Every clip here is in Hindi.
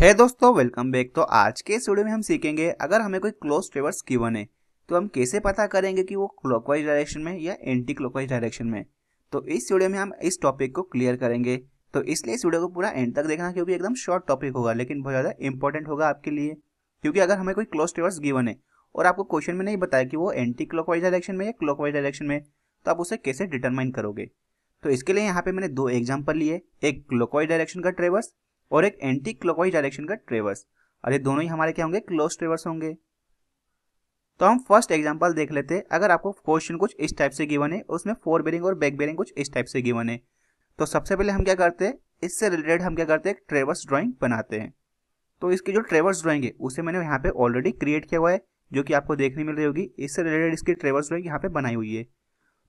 है hey दोस्तों वेलकम बैक तो आज के इस वीडियो में हम सीखेंगे अगर हमें कोई क्लोज ट्रेवर्स गिवन है तो हम कैसे पता करेंगे कि वो क्लॉकवाइज डायरेक्शन में या एंटी क्लॉकवाइज डायरेक्शन में तो इस वीडियो में हम इस टॉपिक को क्लियर करेंगे तो इसलिए इस वीडियो को पूरा एंड तक देखना क्योंकि एकदम शॉर्ट टॉपिक होगा लेकिन बहुत ज़्यादा इंपॉर्टेंट होगा आपके लिए क्योंकि अगर हमें कोई क्लोज ट्रेवर्स गिवन है और आपको क्वेश्चन में नहीं बताया कि वो एंटी क्लॉकवाइज डायरेक्शन में या क्लॉकवाइज डायरेक्शन में तो आप उसे कैसे डिटरमाइन करोगे तो इसके लिए यहाँ पे मैंने दो एग्जाम्पल लिए एक क्लॉकवाइज डायरेक्शन का ट्रेवर्स और एक एंटी क्लॉकवाइज डायरेक्शन का ट्रेवर्स और ये दोनों ही हमारे क्या होंगे क्लोज ट्रेवर्स होंगे तो हम फर्स्ट एग्जांपल देख लेते हैं अगर आपको क्वेश्चन कुछ इस टाइप से गिवन है उसमें फोर बेरिंग और बैक बेरिंग कुछ इस टाइप से गिवन है तो सबसे पहले हम क्या करते हैं इससे रिलेटेड हम क्या करते हैं ट्रेवर्स ड्राइंग बनाते हैं तो इसकी जो ट्रेवर्स ड्राइंग है उसे मैंने यहाँ पे ऑलरेडी क्रिएट किया हुआ है जो कि आपको देखने मिल रही होगी इससे रिलेटेड इसकी ट्रेवर्स ड्राइंग यहाँ पे बनाई हुई है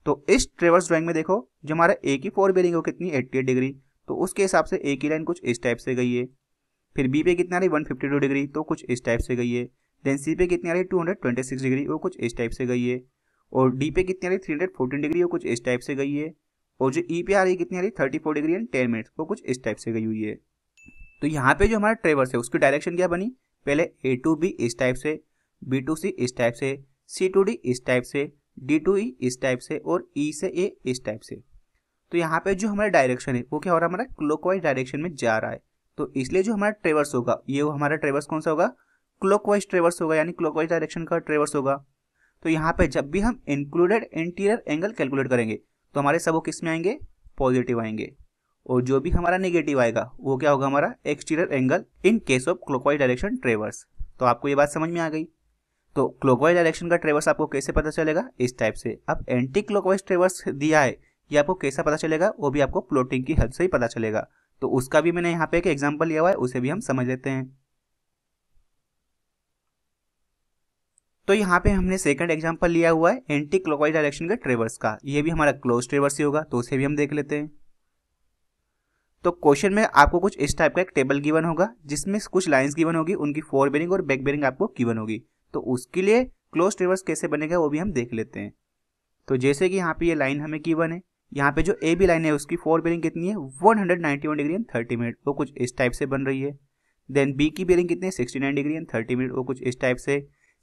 तो इस ट्रेवर्स ड्राइंग में देखो जो हमारा ए की फोर बेरिंग हो कितनी एट्टी डिग्री तो उसके हिसाब से ए की लाइन कुछ इस टाइप से गई है फिर बी पे कितनी आ रही वन फिफ्टी टू डिग्री तो कुछ इस टाइप से गई है देन सी पे कितनी आ रही two hundred twenty six degree वो कुछ इस टाइप से गई है और डी पे कितनी आ रही थ्री हंड्रेड फोर्टीन डिग्री वो कुछ इस टाइप से गई है और जो ई पे आ रही कितनी आ रही thirty four degree and ten minutes वो कुछ इस टाइप से गई हुई है तो यहाँ पे जो हमारा ट्रेवर्स है उसकी डायरेक्शन क्या बनी पहले ए टू बी इस टाइप से बी टू सी इस टाइप से सी टू डी इस टाइप से डी टू ई इस टाइप से और ई e से ए इस टाइप से तो यहाँ पे जो हमारा डायरेक्शन है वो क्या हो रहा है हमारा क्लॉकवाइज डायरेक्शन में जा रहा है तो इसलिए जो हमारा ट्रेवर्स होगा ये हमारा ट्रेवर्स कौन सा होगा क्लॉकवाइज ट्रेवर्स होगा यानी क्लॉकवाइज डायरेक्शन का ट्रेवर्स होगा तो यहाँ पे जब भी हम इंक्लूडेड इंटीरियर एंगल कैलकुलेट करेंगे तो हमारे सब वो किस में आएंगे पॉजिटिव आएंगे और जो भी हमारा नेगेटिव आएगा वो क्या होगा हमारा exterior angle in case of clockwise direction traverse तो आपको ये बात समझ में आ गई तो क्लॉकवाइज डायरेक्शन का ट्रेवर्स आपको कैसे पता चलेगा इस टाइप से अब एंटी क्लॉकवाइज ट्रेवर्स दिया है ये आपको कैसा पता चलेगा वो भी आपको प्लॉटिंग की हेल्प से ही पता चलेगा तो उसका भी मैंने यहाँ पे एक एग्जाम्पल लिया हुआ है उसे भी हम समझ लेते हैं तो यहाँ पे हमने सेकंड एग्जाम्पल लिया हुआ है एंटी क्लॉकवाइज डायरेक्शन के ट्रेवर्स का ये भी हमारा क्लोज ट्रेवर्स ही होगा तो उसे भी हम देख लेते हैं तो क्वेश्चन में आपको कुछ इस टाइप का एक टेबल गिवन होगा जिसमें कुछ लाइंस गिवन होगी उनकी फोर बेरिंग और बैक बेरिंग आपको गिवन होगी तो उसके लिए क्लोज ट्रेवर्स कैसे बनेगा वो भी हम देख लेते हैं तो जैसे कि यहाँ पे ये लाइन हमें गिवन है यहाँ पे जो ए बी लाइन है उसकी फोर बेरिंग कितनी है 191 डिग्री एंड 30 मिनट वो कुछ इस टाइप से बन रही है देन बी की बेरिंग कितनी है 69 डिग्री एंड 30 मिनट वो कुछ इस टाइप से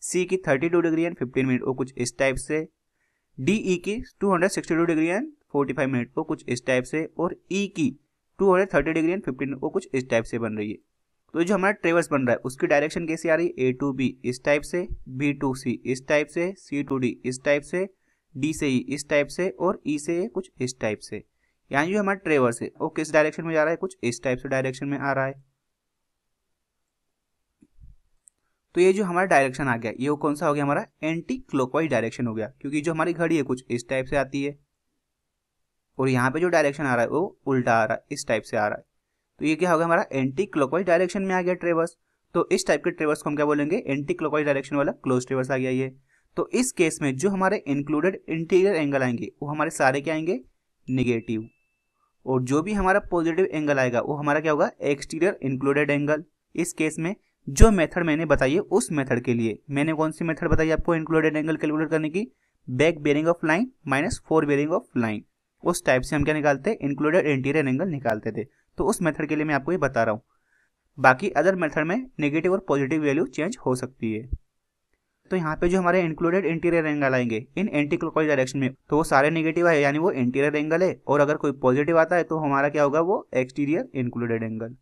सी की 32 डिग्री एंड 15 मिनट वो कुछ इस टाइप से डी ई हंड्रेड की 262 डिग्री एंड 45 मिनट वो कुछ इस टाइप से और ई e की 230 डिग्री एंड फिफ्टीन मिनट वो कुछ इस टाइप से बन रही है तो जो हमारा ट्रेवर्स बन रहा है उसकी डायरेक्शन कैसी आ रही है ए टू बी इस टाइप से बी टू सी इस टाइप से सी टू डी इस टाइप से डी से ई इस टाइप से और ई e से कुछ इस टाइप से यानी जो हमारा ट्रेवर्स है वो किस डायरेक्शन में जा रहा है कुछ इस टाइप से डायरेक्शन में आ रहा है तो ये जो हमारा डायरेक्शन आ गया ये कौन सा हो गया हमारा एंटी क्लोकवाइज डायरेक्शन हो गया क्योंकि जो हमारी घड़ी है कुछ इस टाइप से आती है और यहाँ पे जो डायरेक्शन आ रहा है वो उल्टा आ रहा है इस टाइप से आ रहा है तो ये क्या होगा हमारा एंटी क्लोकवाइज डायरेक्शन में आ गया ट्रेवर्स तो इस टाइप के ट्रेवर्स को हम क्या बोलेंगे एंटी क्लोकवाइज डायरेक्शन वाला क्लोज ट्रेवर्स आ गया ये तो इस केस में जो हमारे इंक्लूडेड इंटीरियर एंगल आएंगे वो हमारे सारे क्या आएंगे निगेटिव और जो भी हमारा पॉजिटिव एंगल आएगा वो हमारा क्या होगा एक्सटीरियर इंक्लूडेड एंगल इस केस में जो मेथड मैंने बताई है उस मेथड के लिए मैंने कौन सी मेथड बताई आपको इंक्लूडेड एंगल कैलकुलेट करने की back bearing of line minus fore bearing of line उस टाइप से हम क्या निकालते हैं इंक्लूडेड इंटीरियर एंगल निकालते थे तो उस मेथड के लिए मैं आपको ये बता रहा हूँ बाकी अदर मेथड में नेगेटिव और पॉजिटिव वैल्यू चेंज हो सकती है तो यहाँ पे जो हमारे इंक्लूडेड इंटीरियर एंगल आएंगे इन एंटी क्लॉकवाइज डायरेक्शन में तो वो सारे नेगेटिव है यानी वो इंटीरियर एंगल है और अगर कोई पॉजिटिव आता है तो हमारा क्या होगा वो एक्सटीरियर इंक्लूडेड एंगल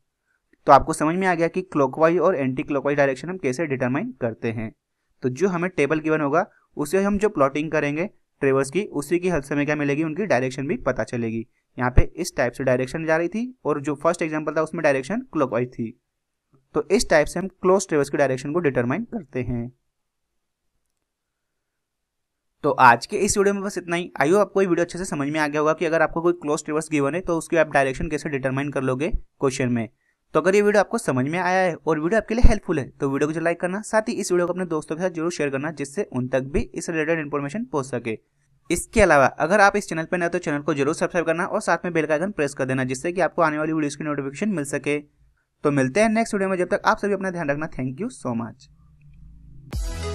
तो आपको समझ में आ गया कि क्लॉकवाइज और एंटी क्लॉकवाइज डायरेक्शन हम कैसे डिटरमाइन करते हैं तो जो हमें टेबल गिवन होगा उसे हम जो प्लॉटिंग करेंगे ट्रेवर्स की उसी की हद से क्या मिलेगी उनकी डायरेक्शन भी पता चलेगी यहाँ पे इस टाइप से डायरेक्शन जा रही थी और जो फर्स्ट एग्जाम्पल था उसमें डायरेक्शन क्लॉकवाइज थी तो इस टाइप से हम क्लोज ट्रेवर्स की डायरेक्शन को डिटरमाइन करते हैं तो आज के इस वीडियो में बस इतना ही आई हो आपको ये वीडियो अच्छे से समझ में आ गया होगा कि अगर आपको कोई क्लोज ट्रिवर्स गिवन है तो उसकी आप डायरेक्शन कैसे डिटरमाइन कर लोगे क्वेश्चन में तो अगर ये वीडियो आपको समझ में आया है और वीडियो आपके लिए हेल्पफुल है तो वीडियो को लाइक करना साथ ही इस वीडियो को अपने दोस्तों के साथ जरूर शेयर करना जिससे उन तक भी इस रिलेटेड इन्फॉर्मेशन पहुंच सके इसके अलावा अगर आप इस चैनल पर नए तो चैनल को जरूर सब्सक्राइब करना और साथ में बेल का आइकन प्रेस कर देना जिससे कि आपको आने वाली वीडियोस की नोटिफिकेशन मिल सके तो मिलते हैं नेक्स्ट वीडियो में जब तक आप सभी अपना ध्यान रखना थैंक यू सो मच